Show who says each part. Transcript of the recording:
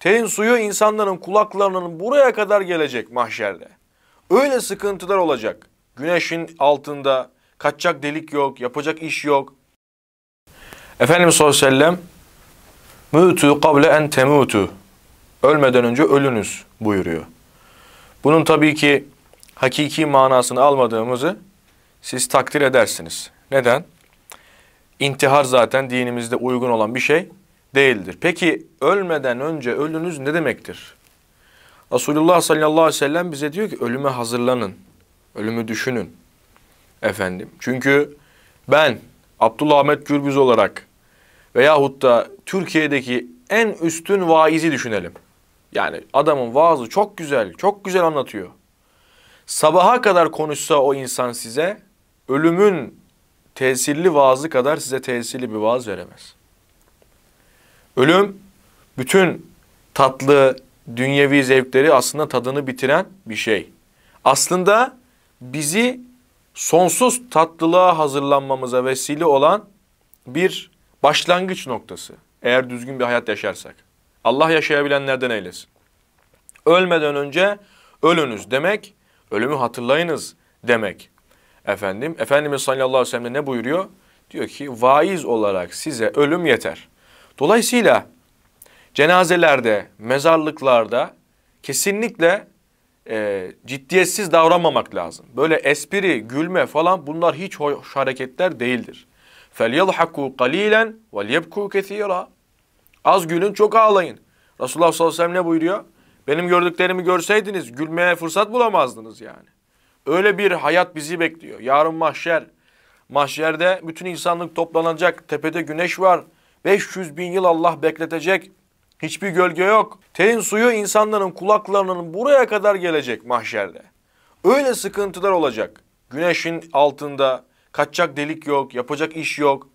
Speaker 1: Telin suyu insanların kulaklarının buraya kadar gelecek mahşerde. Öyle sıkıntılar olacak. Güneşin altında kaçacak delik yok, yapacak iş yok. Efendimiz sallallahu aleyhi ve sellem Mütü kable en temutu. Ölmeden önce ölünüz buyuruyor. Bunun tabii ki hakiki manasını almadığımızı siz takdir edersiniz. Neden? İntihar zaten dinimizde uygun olan bir şey değildir. Peki ölmeden önce ölünüz ne demektir? Resulullah sallallahu aleyhi ve sellem bize diyor ki ölüme hazırlanın. Ölümü düşünün. Efendim. Çünkü ben Abdullah Ahmet Gürbüz olarak veyahut da Türkiye'deki en üstün vaizi düşünelim. Yani adamın vaazı çok güzel, çok güzel anlatıyor. Sabaha kadar konuşsa o insan size ölümün tesirli vaazı kadar size tesirli bir vaaz veremez. Ölüm bütün tatlı dünyevi zevkleri aslında tadını bitiren bir şey. Aslında bizi sonsuz tatlılığa hazırlanmamıza vesile olan bir başlangıç noktası. Eğer düzgün bir hayat yaşarsak. Allah yaşayabilenlerden eylesin. Ölmeden önce ölünüz demek, ölümü hatırlayınız demek. Efendim, Efendimiz sallallahu aleyhi ve sellem ne buyuruyor? Diyor ki vaiz olarak size ölüm yeter. Dolayısıyla cenazelerde, mezarlıklarda kesinlikle e, ciddiyetsiz davranmamak lazım. Böyle espri, gülme falan bunlar hiç hoş hareketler değildir. فَلْيَضْحَكُوا قَلِيلًا وَلْيَبْكُوا كَثِيرًا Az gülün çok ağlayın. Resulullah sallallahu aleyhi ve sellem ne buyuruyor? Benim gördüklerimi görseydiniz gülmeye fırsat bulamazdınız yani. Öyle bir hayat bizi bekliyor. Yarın mahşer. Mahşerde bütün insanlık toplanacak. Tepede güneş var. 500 bin yıl Allah bekletecek. Hiçbir gölge yok. Telin suyu insanların kulaklarının buraya kadar gelecek mahşerde. Öyle sıkıntılar olacak. Güneşin altında kaçacak delik yok, yapacak iş yok.